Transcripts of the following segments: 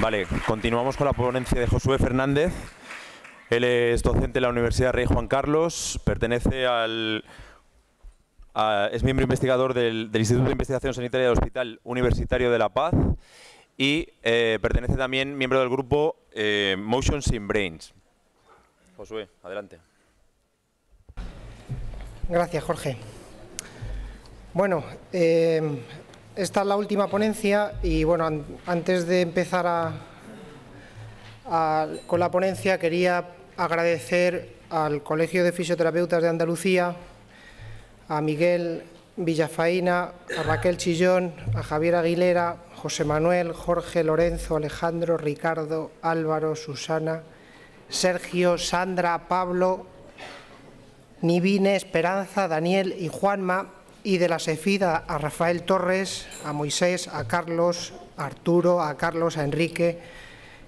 Vale, continuamos con la ponencia de Josué Fernández. Él es docente de la Universidad Rey Juan Carlos, pertenece al... es miembro investigador del, Instituto de Investigación Sanitaria del Hospital Universitario de La Paz y eh, pertenece también miembro del grupo eh, Motion Motions in Brains. Josué, adelante. Gracias, Jorge. Bueno, eh, esta es la última ponencia y bueno, antes de empezar con la ponencia quería agradecer al Colegio de Fisioterapeutas de Andalucía, a Miguel Villafaina, a Raquel Chillón, a Javier Aguilera, José Manuel, Jorge, Lorenzo, Alejandro, Ricardo, Álvaro, Susana, Sergio, Sandra, Pablo, Nivine, Esperanza, Daniel y Juanma y de la sefida a, Rafael Torres, a Moisés, a Carlos, a Arturo, a Carlos, a Enrique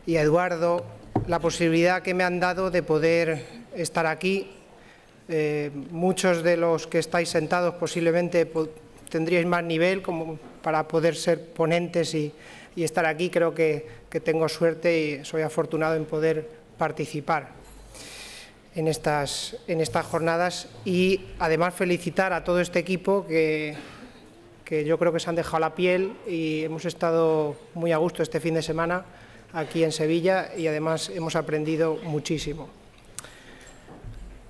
y a Eduardo la posibilidad que me han dado de poder estar aquí. Eh, muchos de los que estáis sentados posiblemente tendríais más nivel como para poder ser ponentes y, estar aquí. Creo que tengo suerte y soy afortunado en poder participar en estas, en estas jornadas y además felicitar a todo este equipo que, yo creo que se han dejado la piel y hemos estado muy a gusto este fin de semana aquí en Sevilla y además hemos aprendido muchísimo.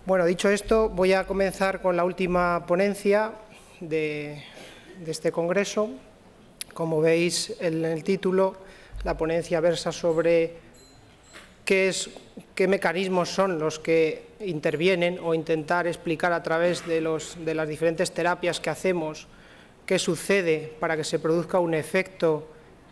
Bueno, dicho esto, voy a comenzar con la última ponencia de, de este congreso. Como veis en el título, la ponencia versa sobre qué, mecanismos son los que intervienen o intentar explicar a través de, las diferentes terapias que hacemos qué sucede para que se produzca un efecto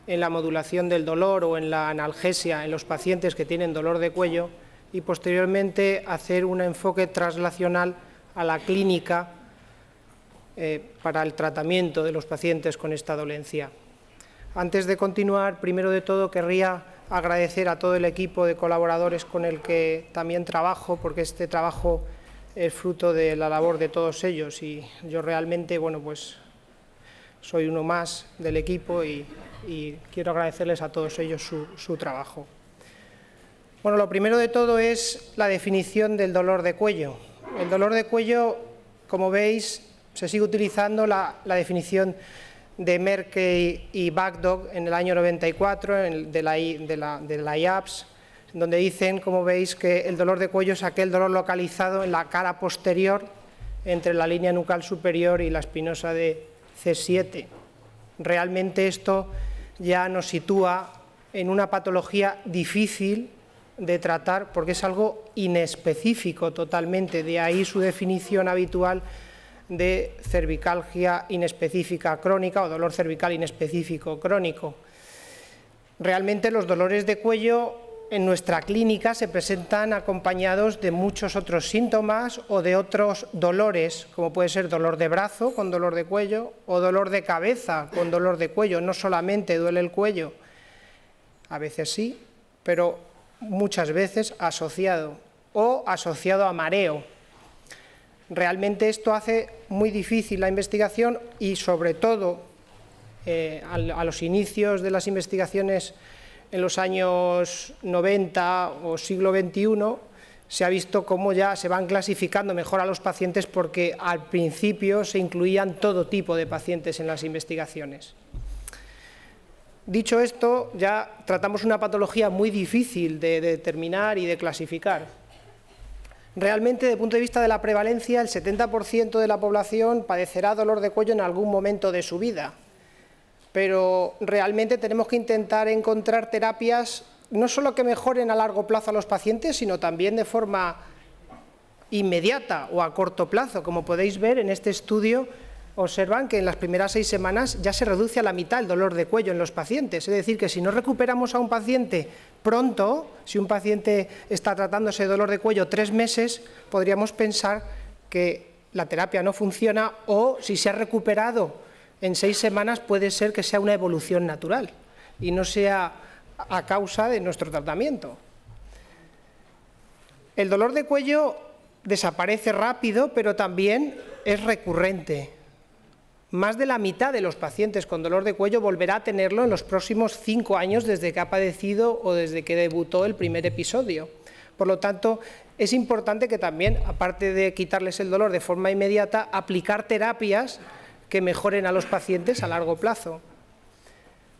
en la modulación del dolor o en la analgesia en los pacientes que tienen dolor de cuello y posteriormente hacer un enfoque traslacional a la clínica eh, para el tratamiento de los pacientes con esta dolencia. Antes de continuar, primero de todo querría agradecer a todo el equipo de colaboradores con el que también trabajo, porque este trabajo es fruto de la labor de todos ellos y yo realmente, bueno, pues soy uno más del equipo y, quiero agradecerles a todos ellos su, trabajo. Bueno, lo primero de todo es la definición del dolor de cuello. El dolor de cuello, como veis, se sigue utilizando la, la definición de Merck y Backdog en el año 94 de la, de la IAPS, donde dicen, como veis, que el dolor de cuello es aquel dolor localizado en la cara posterior entre la línea nucal superior y la espinosa de C7. Realmente esto ya nos sitúa en una patología difícil de tratar porque es algo inespecífico totalmente, de ahí su definición habitual de cervicalgia inespecífica crónica o dolor cervical inespecífico crónico. Realmente los dolores de cuello en nuestra clínica se presentan acompañados de muchos otros síntomas o de otros dolores, como puede ser dolor de brazo con dolor de cuello o dolor de cabeza con dolor de cuello. No solamente duele el cuello, a veces sí, pero muchas veces asociado o asociado a mareo, Realmente esto hace muy difícil la investigación y sobre todo eh, a, los inicios de las investigaciones en los años 90 o siglo XXI se ha visto cómo ya se van clasificando mejor a los pacientes porque al principio se incluían todo tipo de pacientes en las investigaciones. Dicho esto, ya tratamos una patología muy difícil de determinar y de clasificar. Realmente, desde el punto de vista de la prevalencia, el 70% de la población padecerá dolor de cuello en algún momento de su vida, pero realmente tenemos que intentar encontrar terapias no solo que mejoren a largo plazo a los pacientes, sino también de forma inmediata o a corto plazo. Como podéis ver en este estudio, observan que en las primeras seis semanas ya se reduce a la mitad el dolor de cuello en los pacientes. Es decir, que si no recuperamos a un paciente pronto, si un paciente está tratándose de dolor de cuello tres meses, podríamos pensar que la terapia no funciona o si se ha recuperado en seis semanas puede ser que sea una evolución natural y no sea a causa de nuestro tratamiento. El dolor de cuello desaparece rápido, pero también es recurrente. Más de la mitad de los pacientes con dolor de cuello volverá a tenerlo en los próximos cinco años desde que ha padecido o desde que debutó el primer episodio. Por lo tanto, es importante que también, aparte de quitarles el dolor de forma inmediata, aplicar terapias que mejoren a los pacientes a largo plazo.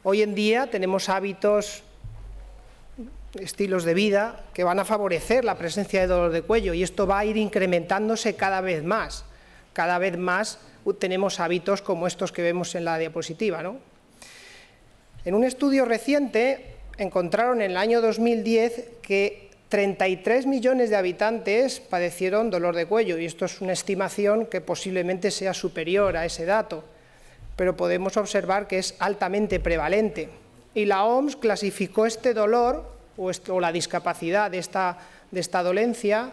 Hoy en día tenemos hábitos, estilos de vida que van a favorecer la presencia de dolor de cuello y esto va a ir incrementándose cada vez más cada vez más tenemos hábitos como estos que vemos en la diapositiva. ¿no? En un estudio reciente encontraron en el año 2010 que 33 millones de habitantes padecieron dolor de cuello y esto es una estimación que posiblemente sea superior a ese dato, pero podemos observar que es altamente prevalente. Y la OMS clasificó este dolor o, la discapacidad de esta, de esta dolencia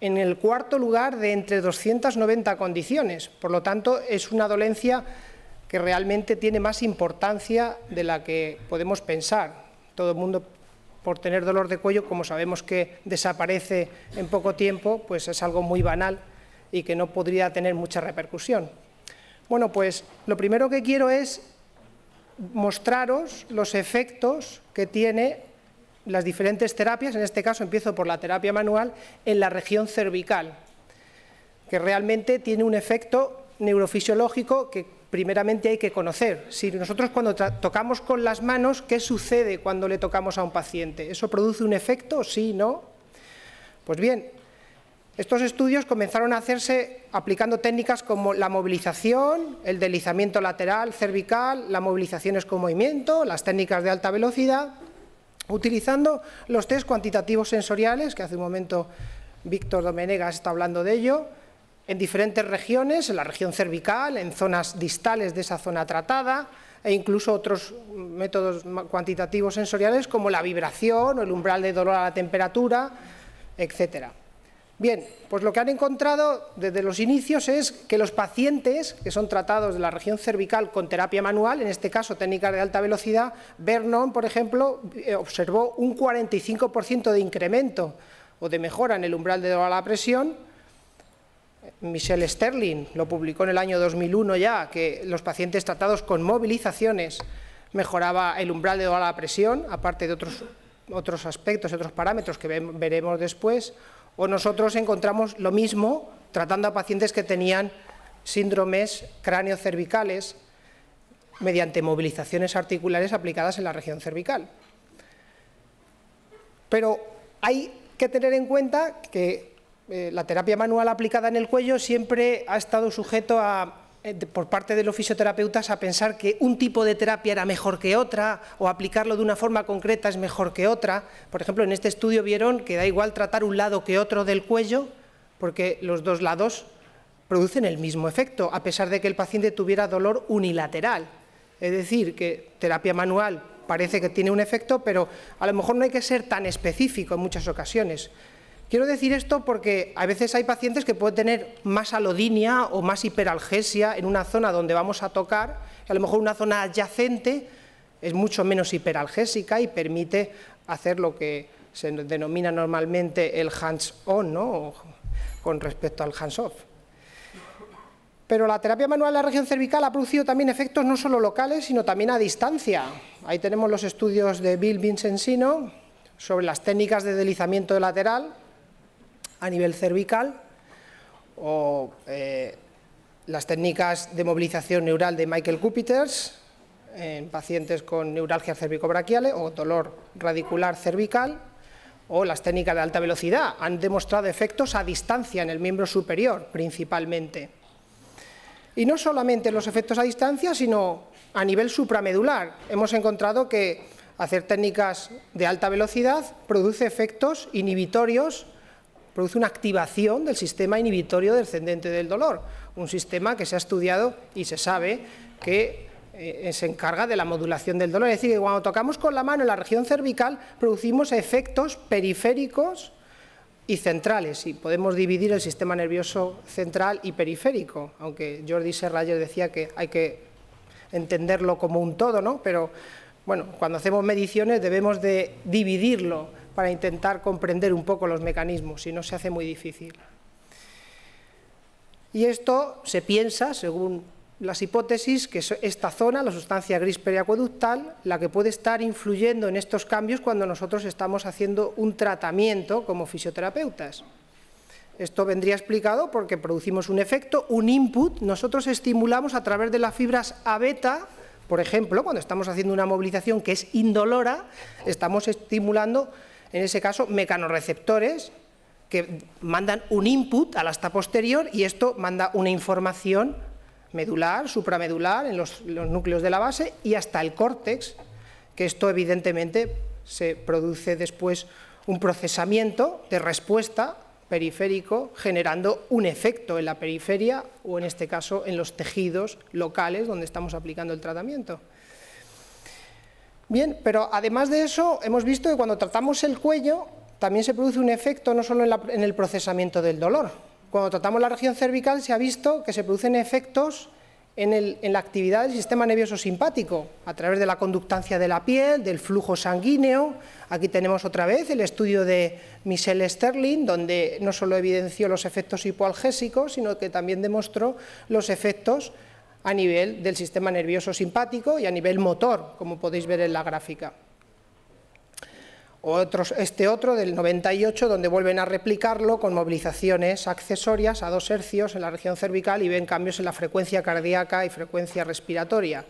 en el cuarto lugar de entre 290 condiciones. Por lo tanto, es una dolencia que realmente tiene más importancia de la que podemos pensar. Todo el mundo, por tener dolor de cuello, como sabemos que desaparece en poco tiempo, pues es algo muy banal y que no podría tener mucha repercusión. Bueno, pues lo primero que quiero es mostraros los efectos que tiene las diferentes terapias, en este caso empiezo por la terapia manual, en la región cervical, que realmente tiene un efecto neurofisiológico que primeramente hay que conocer. Si nosotros cuando tocamos con las manos, ¿qué sucede cuando le tocamos a un paciente? ¿Eso produce un efecto? ¿Sí? ¿No? Pues bien, estos estudios comenzaron a hacerse aplicando técnicas como la movilización, el deslizamiento lateral cervical, las movilizaciones con movimiento, las técnicas de alta velocidad Utilizando los test cuantitativos sensoriales, que hace un momento Víctor Domenegas está hablando de ello, en diferentes regiones, en la región cervical, en zonas distales de esa zona tratada, e incluso otros métodos cuantitativos sensoriales como la vibración o el umbral de dolor a la temperatura, etcétera. Bien, pues lo que han encontrado desde los inicios es que los pacientes que son tratados de la región cervical con terapia manual, en este caso técnicas de alta velocidad, Vernon, por ejemplo, eh, observó un 45% de incremento o de mejora en el umbral de dolor a la presión. Michelle Sterling lo publicó en el año 2001 ya, que los pacientes tratados con movilizaciones mejoraba el umbral de dolor a la presión, aparte de otros otros aspectos, otros parámetros que veremos después, o nosotros encontramos lo mismo tratando a pacientes que tenían síndromes cráneo-cervicales mediante movilizaciones articulares aplicadas en la región cervical. Pero hay que tener en cuenta que eh, la terapia manual aplicada en el cuello siempre ha estado sujeto a eh, por parte de los fisioterapeutas a pensar que un tipo de terapia era mejor que otra o aplicarlo de una forma concreta es mejor que otra. Por ejemplo, en este estudio vieron que da igual tratar un lado que otro del cuello porque los dos lados producen el mismo efecto, a pesar de que el paciente tuviera dolor unilateral. Es decir, que terapia manual parece que tiene un efecto, pero a lo mejor no hay que ser tan específico en muchas ocasiones. Quiero decir esto porque a veces hay pacientes que pueden tener más alodinia o más hiperalgesia en una zona donde vamos a tocar, a lo mejor una zona adyacente es mucho menos hiperalgésica y permite hacer lo que se denomina normalmente el hands-on, ¿no? con respecto al hands-off. Pero la terapia manual de la región cervical ha producido también efectos no solo locales, sino también a distancia. Ahí tenemos los estudios de Bill Vincenzino sobre las técnicas de deslizamiento lateral, a nivel cervical o eh, las técnicas de movilización neural de Michael Cupiters en pacientes con neuralgia cervicobraquial o dolor radicular cervical o las técnicas de alta velocidad han demostrado efectos a distancia en el miembro superior principalmente. Y no solamente los efectos a distancia, sino a nivel supramedular. Hemos encontrado que hacer técnicas de alta velocidad produce efectos inhibitorios produce una activación del sistema inhibitorio descendente del dolor, un sistema que se ha estudiado y se sabe que eh, se encarga de la modulación del dolor. Es decir, que cuando tocamos con la mano en la región cervical producimos efectos periféricos y centrales, y podemos dividir el sistema nervioso central y periférico, aunque Jordi Serrayer decía que hay que entenderlo como un todo, ¿no? Pero, bueno, cuando hacemos mediciones debemos de dividirlo para intentar comprender un poco los mecanismos, si no se hace muy difícil. Y esto se piensa, según las hipótesis, que es esta zona, la sustancia gris periacueductal, la que puede estar influyendo en estos cambios cuando nosotros estamos haciendo un tratamiento como fisioterapeutas. Esto vendría explicado porque producimos un efecto, un input, nosotros estimulamos a través de las fibras A beta, por ejemplo, cuando estamos haciendo una movilización que es indolora, estamos estimulando en ese caso, mecanorreceptores que mandan un input a la hasta posterior y esto manda una información medular, supramedular, en los, los núcleos de la base y hasta el córtex, que esto evidentemente se produce después un procesamiento de respuesta periférico generando un efecto en la periferia o en este caso en los tejidos locales donde estamos aplicando el tratamiento. Bien, pero además de eso, hemos visto que cuando tratamos el cuello, también se produce un efecto no solo en, el procesamiento del dolor. Cuando tratamos la región cervical, se ha visto que se producen efectos en, en, la actividad del sistema nervioso simpático, a través de la conductancia de la piel, del flujo sanguíneo. Aquí tenemos otra vez el estudio de Michelle Sterling, donde no solo evidenció los efectos hipoalgésicos, sino que también demostró los efectos a nivel del sistema nervioso simpático y a nivel motor, como podéis ver en la gráfica. este otro del 98, donde vuelven a replicarlo con movilizaciones accesorias a dos hercios en la región cervical y ven cambios en la frecuencia cardíaca y frecuencia respiratoria.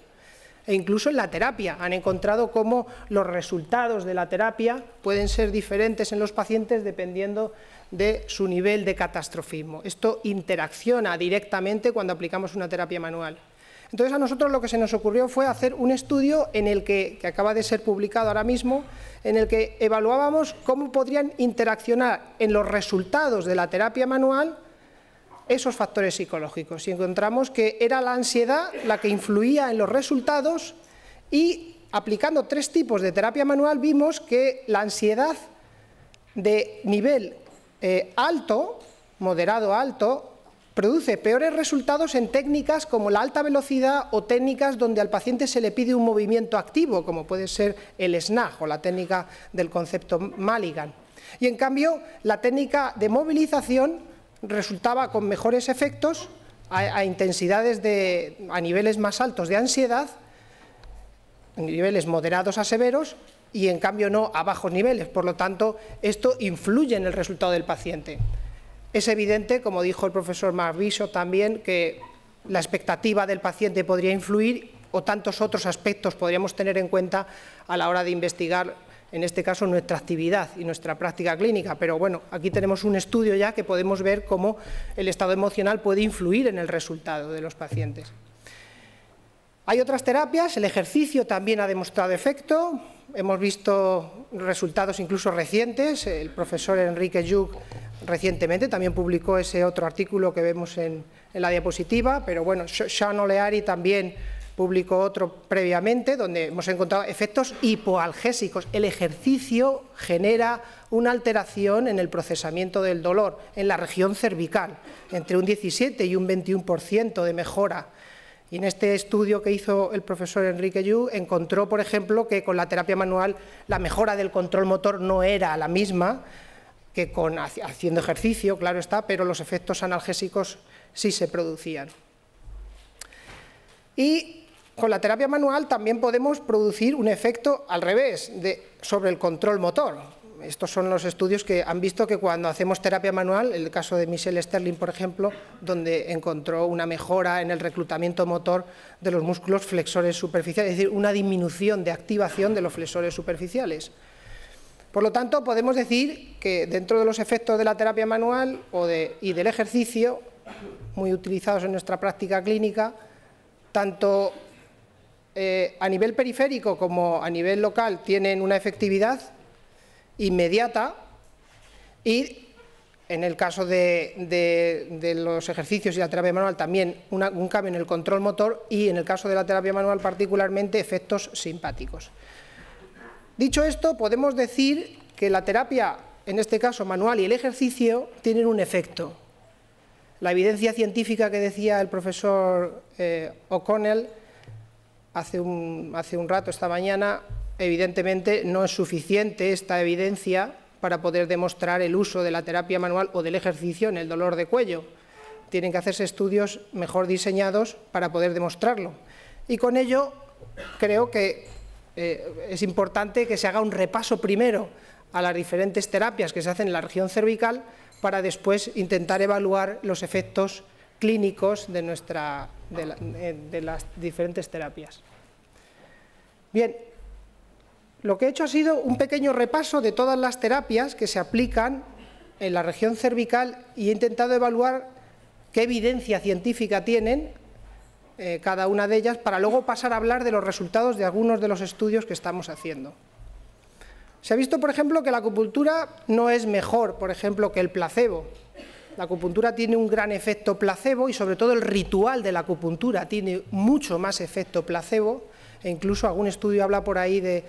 E incluso en la terapia han encontrado cómo los resultados de la terapia pueden ser diferentes en los pacientes dependiendo de su nivel de catastrofismo. Esto interacciona directamente cuando aplicamos una terapia manual. Entonces a nosotros lo que se nos ocurrió fue hacer un estudio en el que, que acaba de ser publicado ahora mismo, en el que evaluábamos cómo podrían interaccionar en los resultados de la terapia manual esos factores psicológicos y encontramos que era la ansiedad la que influía en los resultados y aplicando tres tipos de terapia manual vimos que la ansiedad de nivel eh, alto, moderado alto, produce peores resultados en técnicas como la alta velocidad o técnicas donde al paciente se le pide un movimiento activo, como puede ser el SNAG o la técnica del concepto Maligan. Y en cambio, la técnica de movilización resultaba con mejores efectos a intensidades de, a niveles más altos de ansiedad, niveles moderados a severos, y en cambio no a bajos niveles. Por lo tanto, esto influye en el resultado del paciente. Es evidente, como dijo el profesor Marviso también, que la expectativa del paciente podría influir o tantos otros aspectos podríamos tener en cuenta a la hora de investigar, en este caso, nuestra actividad y nuestra práctica clínica. Pero bueno, aquí tenemos un estudio ya que podemos ver cómo el estado emocional puede influir en el resultado de los pacientes. Hay otras terapias, el ejercicio también ha demostrado efecto, hemos visto resultados incluso recientes. El profesor Enrique Yuc recientemente también publicó ese otro artículo que vemos en, en la diapositiva, pero bueno, Sean Oleari también publicó otro previamente donde hemos encontrado efectos hipoalgésicos. El ejercicio genera una alteración en el procesamiento del dolor en la región cervical, entre un 17 y un 21% de mejora. Y en este estudio que hizo el profesor Enrique Yu, encontró, por ejemplo, que con la terapia manual la mejora del control motor no era la misma que con haciendo ejercicio, claro está, pero los efectos analgésicos sí se producían. Y con la terapia manual también podemos producir un efecto al revés sobre el control motor, estos son los estudios que han visto que cuando hacemos terapia manual, el caso de Michelle Sterling, por ejemplo, donde encontró una mejora en el reclutamiento motor de los músculos flexores superficiales, es decir, una disminución de activación de los flexores superficiales. Por lo tanto, podemos decir que dentro de los efectos de la terapia manual y del ejercicio, muy utilizados en nuestra práctica clínica, tanto eh, a nivel periférico como a nivel local tienen una efectividad inmediata y en el caso de, los ejercicios y la terapia manual también un cambio en el control motor y en el caso de la terapia manual particularmente efectos simpáticos. Dicho esto, podemos decir que la terapia, en este caso manual y el ejercicio, tienen un efecto. La evidencia científica que decía el profesor eh, O'Connell hace un, hace un rato, esta mañana, evidentemente no es suficiente esta evidencia para poder demostrar el uso de la terapia manual o del ejercicio en el dolor de cuello. Tienen que hacerse estudios mejor diseñados para poder demostrarlo. Y con ello creo que eh, es importante que se haga un repaso primero a las diferentes terapias que se hacen en la región cervical para después intentar evaluar los efectos clínicos de, nuestra, de eh, las diferentes terapias. Bien, lo que he hecho ha sido un pequeño repaso de todas las terapias que se aplican en la región cervical y he intentado evaluar qué evidencia científica tienen eh, cada una de ellas para luego pasar a hablar de los resultados de algunos de los estudios que estamos haciendo. Se ha visto, por ejemplo, que la acupuntura no es mejor, por ejemplo, que el placebo. La acupuntura tiene un gran efecto placebo y sobre todo el ritual de la acupuntura tiene mucho más efecto placebo e incluso algún estudio habla por ahí de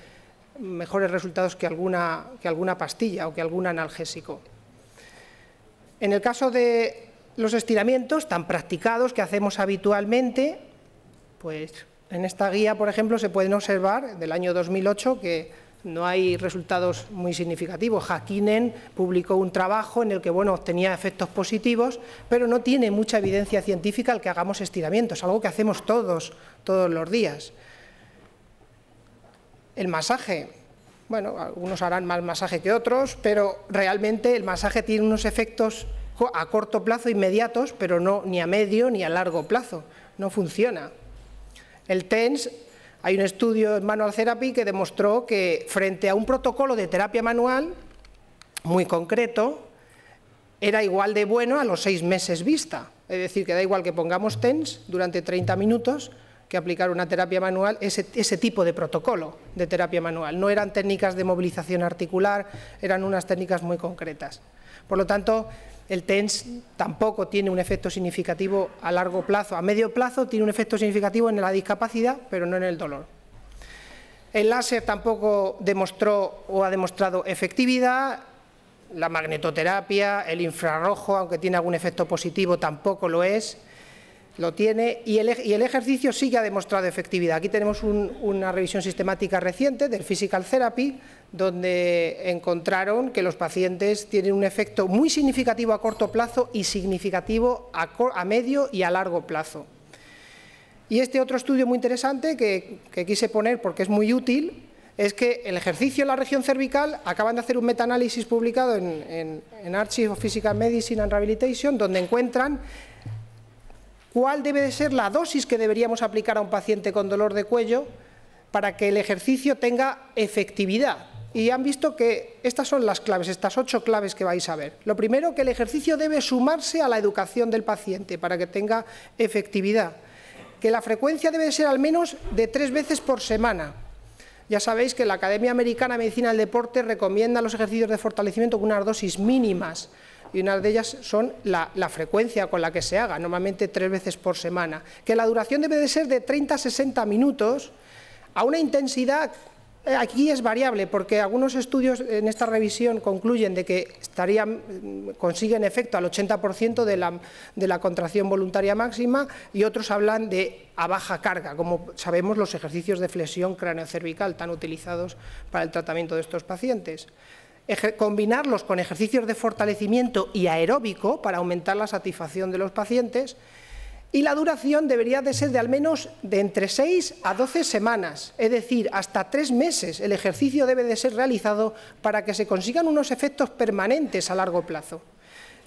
mejores resultados que alguna, que alguna pastilla o que algún analgésico. En el caso de los estiramientos tan practicados que hacemos habitualmente, pues en esta guía, por ejemplo, se pueden observar del año 2008 que no hay resultados muy significativos. Hakinen publicó un trabajo en el que bueno, obtenía efectos positivos, pero no tiene mucha evidencia científica el que hagamos estiramientos, algo que hacemos todos, todos los días el masaje, bueno, algunos harán más masaje que otros, pero realmente el masaje tiene unos efectos a corto plazo inmediatos, pero no ni a medio ni a largo plazo, no funciona. El TENS, hay un estudio en Manual Therapy que demostró que frente a un protocolo de terapia manual muy concreto, era igual de bueno a los seis meses vista. Es decir, que da igual que pongamos TENS durante 30 minutos, que aplicar una terapia manual, ese, ese tipo de protocolo de terapia manual. No eran técnicas de movilización articular, eran unas técnicas muy concretas. Por lo tanto, el TENS tampoco tiene un efecto significativo a largo plazo. A medio plazo tiene un efecto significativo en la discapacidad, pero no en el dolor. El láser tampoco demostró o ha demostrado efectividad. La magnetoterapia, el infrarrojo, aunque tiene algún efecto positivo, tampoco lo es lo tiene y el, ejercicio sí que ha demostrado efectividad. Aquí tenemos una revisión sistemática reciente del Physical Therapy, donde encontraron que los pacientes tienen un efecto muy significativo a corto plazo y significativo a, medio y a largo plazo. Y este otro estudio muy interesante que, quise poner porque es muy útil es que el ejercicio en la región cervical acaban de hacer un metaanálisis publicado en, en, en Archive of Physical Medicine and Rehabilitation donde encuentran cuál debe de ser la dosis que deberíamos aplicar a un paciente con dolor de cuello para que el ejercicio tenga efectividad. Y han visto que estas son las claves, estas ocho claves que vais a ver. Lo primero, que el ejercicio debe sumarse a la educación del paciente para que tenga efectividad. Que la frecuencia debe ser al menos de tres veces por semana. Ya sabéis que la Academia Americana de Medicina del Deporte recomienda los ejercicios de fortalecimiento con unas dosis mínimas y una de ellas son la, frecuencia con la que se haga, normalmente tres veces por semana, que la duración debe de ser de 30 a 60 minutos a una intensidad, eh, aquí es variable, porque algunos estudios en esta revisión concluyen de que estarían, mm, consiguen efecto al 80% de la, contracción voluntaria máxima y otros hablan de a baja carga, como sabemos los ejercicios de flexión cráneo-cervical tan utilizados para el tratamiento de estos pacientes combinarlos con ejercicios de fortalecimiento y aeróbico para aumentar la satisfacción de los pacientes y la duración debería de ser de al menos de entre 6 a 12 semanas, es decir, hasta tres meses el ejercicio debe de ser realizado para que se consigan unos efectos permanentes a largo plazo.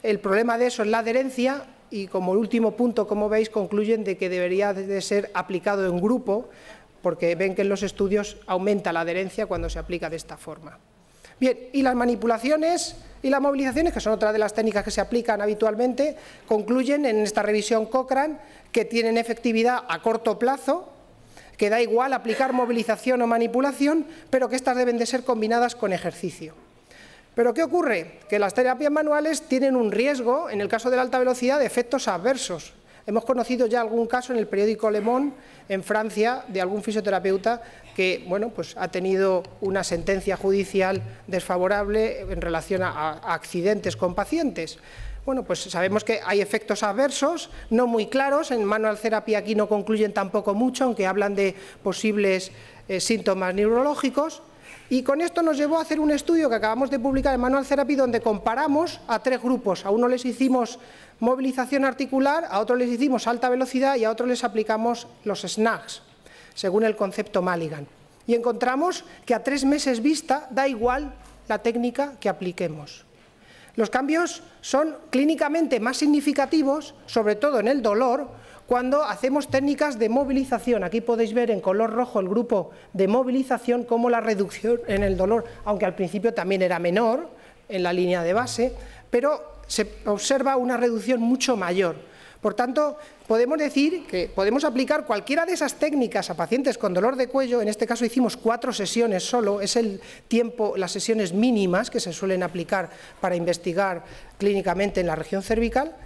El problema de eso es la adherencia y como último punto, como veis, concluyen de que debería de ser aplicado en grupo porque ven que en los estudios aumenta la adherencia cuando se aplica de esta forma. Bien, y las manipulaciones y las movilizaciones, que son otra de las técnicas que se aplican habitualmente, concluyen en esta revisión Cochrane que tienen efectividad a corto plazo, que da igual aplicar movilización o manipulación, pero que estas deben de ser combinadas con ejercicio. Pero ¿qué ocurre? Que las terapias manuales tienen un riesgo, en el caso de la alta velocidad, de efectos adversos. Hemos conocido ya algún caso en el periódico Le Monde, en Francia, de algún fisioterapeuta que bueno, pues ha tenido una sentencia judicial desfavorable en relación a, accidentes con pacientes. Bueno, pues sabemos que hay efectos adversos, no muy claros, en manual terapia aquí no concluyen tampoco mucho, aunque hablan de posibles eh, síntomas neurológicos, y con esto nos llevó a hacer un estudio que acabamos de publicar en Manual Therapy, donde comparamos a tres grupos. A uno les hicimos movilización articular, a otro les hicimos alta velocidad y a otro les aplicamos los snags, según el concepto Maligan. Y encontramos que a tres meses vista da igual la técnica que apliquemos. Los cambios son clínicamente más significativos, sobre todo en el dolor, cuando hacemos técnicas de movilización. Aquí podéis ver en color rojo el grupo de movilización, como la reducción en el dolor, aunque al principio también era menor en la línea de base, pero se observa una reducción mucho mayor. Por tanto, podemos decir que podemos aplicar cualquiera de esas técnicas a pacientes con dolor de cuello. En este caso hicimos cuatro sesiones solo, es el tiempo, las sesiones mínimas que se suelen aplicar para investigar clínicamente en la región cervical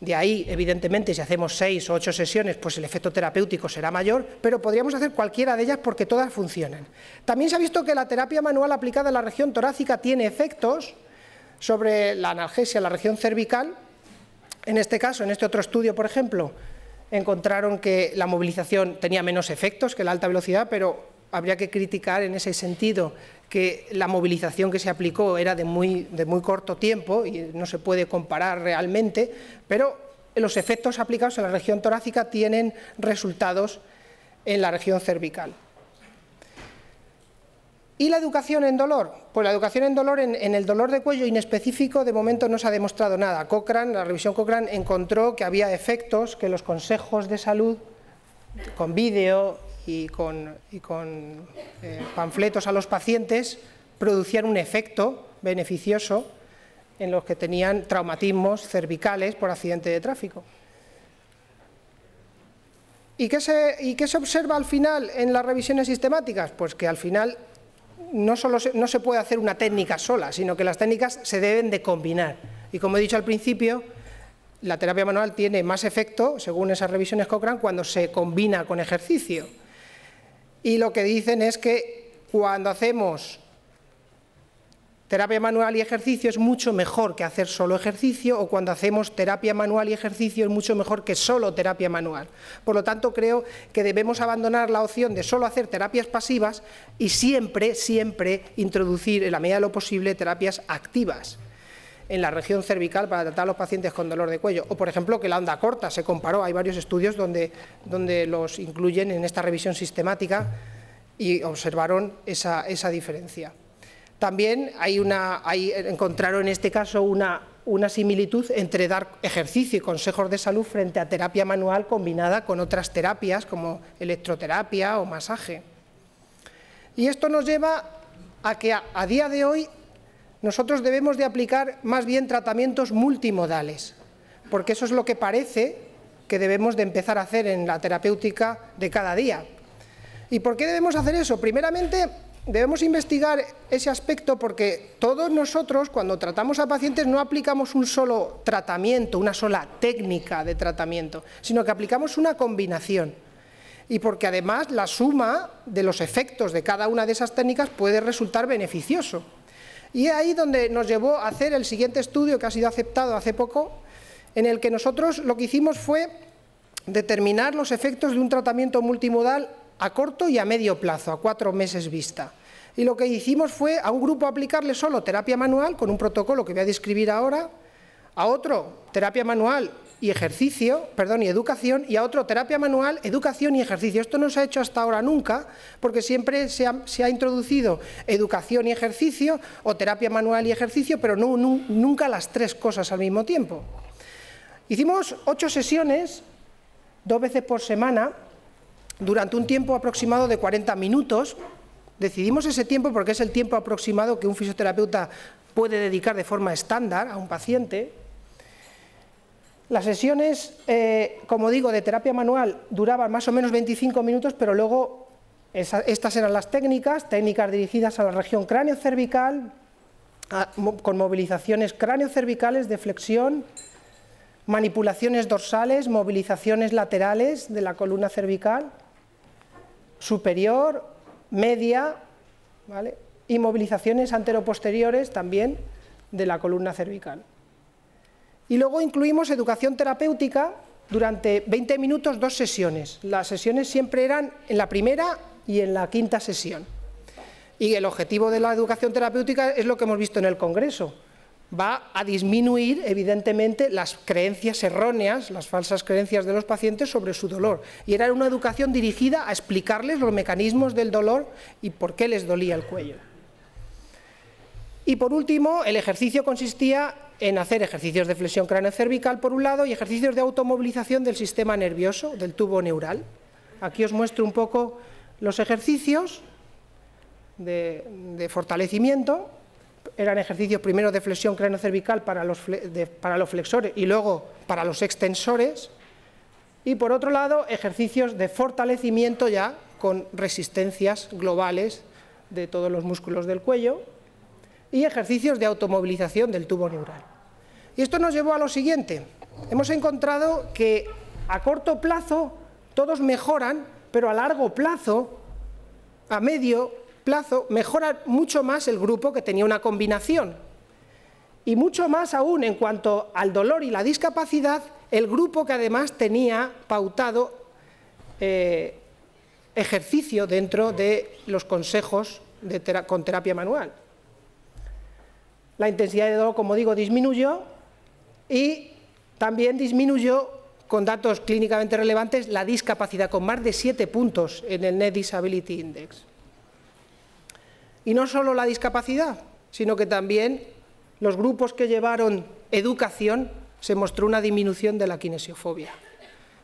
de ahí, evidentemente, si hacemos seis o ocho sesiones, pues el efecto terapéutico será mayor, pero podríamos hacer cualquiera de ellas porque todas funcionan. También se ha visto que la terapia manual aplicada a la región torácica tiene efectos sobre la analgesia, la región cervical. En este caso, en este otro estudio, por ejemplo, encontraron que la movilización tenía menos efectos que la alta velocidad, pero habría que criticar en ese sentido que la movilización que se aplicó era de muy, de muy corto tiempo y no se puede comparar realmente, pero los efectos aplicados en la región torácica tienen resultados en la región cervical. ¿Y la educación en dolor? Pues la educación en dolor, en, en, el dolor de cuello inespecífico, de momento no se ha demostrado nada. Cochrane, la revisión Cochrane encontró que había efectos que los consejos de salud, con vídeo y con, eh, panfletos a los pacientes producían un efecto beneficioso en los que tenían traumatismos cervicales por accidente de tráfico. ¿Y qué, se, observa al final en las revisiones sistemáticas? Pues que al final no, solo se, no se puede hacer una técnica sola, sino que las técnicas se deben de combinar. Y como he dicho al principio, la terapia manual tiene más efecto, según esas revisiones Cochrane, cuando se combina con ejercicio y lo que dicen es que cuando hacemos terapia manual y ejercicio es mucho mejor que hacer solo ejercicio o cuando hacemos terapia manual y ejercicio es mucho mejor que solo terapia manual. Por lo tanto, creo que debemos abandonar la opción de solo hacer terapias pasivas y siempre, siempre introducir en la medida de lo posible terapias activas en la región cervical para tratar a los pacientes con dolor de cuello. O, por ejemplo, que la onda corta se comparó. Hay varios estudios donde, donde los incluyen en esta revisión sistemática y observaron esa, diferencia. También hay una, encontraron en este caso una, una similitud entre dar ejercicio y consejos de salud frente a terapia manual combinada con otras terapias como electroterapia o masaje. Y esto nos lleva a que a día de hoy nosotros debemos de aplicar más bien tratamientos multimodales, porque eso es lo que parece que debemos de empezar a hacer en la terapéutica de cada día. ¿Y por qué debemos hacer eso? Primeramente, debemos investigar ese aspecto porque todos nosotros cuando tratamos a pacientes no aplicamos un solo tratamiento, una sola técnica de tratamiento, sino que aplicamos una combinación. Y porque además la suma de los efectos de cada una de esas técnicas puede resultar beneficioso. Y es ahí donde nos llevó a hacer el siguiente estudio que ha sido aceptado hace poco, en el que nosotros lo que hicimos fue determinar los efectos de un tratamiento multimodal a corto y a medio plazo, a cuatro meses vista. Y lo que hicimos fue a un grupo aplicarle solo terapia manual con un protocolo que voy a describir ahora, a otro terapia manual y ejercicio, perdón, y educación, y a otro terapia manual, educación y ejercicio. Esto no se ha hecho hasta ahora nunca, porque siempre se ha, introducido educación y ejercicio, o terapia manual y ejercicio, pero no, nunca las tres cosas al mismo tiempo. Hicimos ocho sesiones, dos veces por semana, durante un tiempo aproximado de 40 minutos. Decidimos ese tiempo porque es el tiempo aproximado que un fisioterapeuta puede dedicar de forma estándar a un paciente las sesiones, eh, como digo, de terapia manual duraban más o menos 25 minutos, pero luego estas eran las técnicas, técnicas dirigidas a la región cráneo-cervical, con movilizaciones cráneo-cervicales de flexión, manipulaciones dorsales, movilizaciones laterales de la columna cervical, superior, media, y movilizaciones anteroposteriores también de la columna cervical. Y luego incluimos educación terapéutica durante 20 minutos, dos sesiones. Las sesiones siempre eran en la primera y en la quinta sesión. Y el objetivo de la educación terapéutica es lo que hemos visto en el Congreso. Va a disminuir, evidentemente, las creencias erróneas, las falsas creencias de los pacientes sobre su dolor. Y era una educación dirigida a explicarles los mecanismos del dolor y por qué les dolía el cuello. Y por último, el ejercicio consistía en hacer ejercicios de flexión cráneo-cervical por un lado y ejercicios de automovilización del sistema nervioso, del tubo neural. Aquí os muestro un poco los ejercicios de, fortalecimiento. Eran ejercicios primero de flexión cráneo-cervical para los flexores y luego para los extensores. Y por otro lado, ejercicios de fortalecimiento ya con resistencias globales de todos los músculos del cuello, y ejercicios de automovilización del tubo neural. Y esto nos llevó a lo siguiente. Hemos encontrado que a corto plazo todos mejoran, pero a largo plazo, a medio plazo, mejora mucho más el grupo que tenía una combinación. Y mucho más aún en cuanto al dolor y la discapacidad, el grupo que además tenía pautado eh, ejercicio dentro de los consejos con terapia manual la intensidad de dolor, como digo, disminuyó y también disminuyó con datos clínicamente relevantes la discapacidad, con más de siete puntos en el Net Disability Index. Y no solo la discapacidad, sino que también los grupos que llevaron educación se mostró una disminución de la kinesiofobia.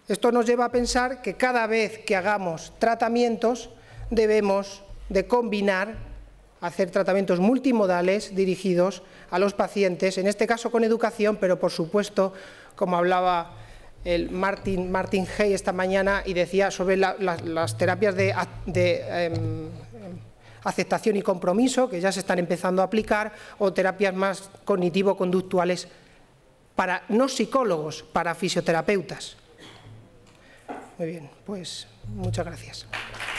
Esto nos lleva a pensar que cada vez que hagamos tratamientos debemos de combinar hacer tratamientos multimodales dirigidos a los pacientes, en este caso con educación, pero por supuesto, como hablaba el Martin, Hay esta mañana y decía sobre las terapias de, em, aceptación y compromiso, que ya se están empezando a aplicar, o terapias más cognitivo-conductuales para no psicólogos, para fisioterapeutas. Muy bien, pues muchas gracias.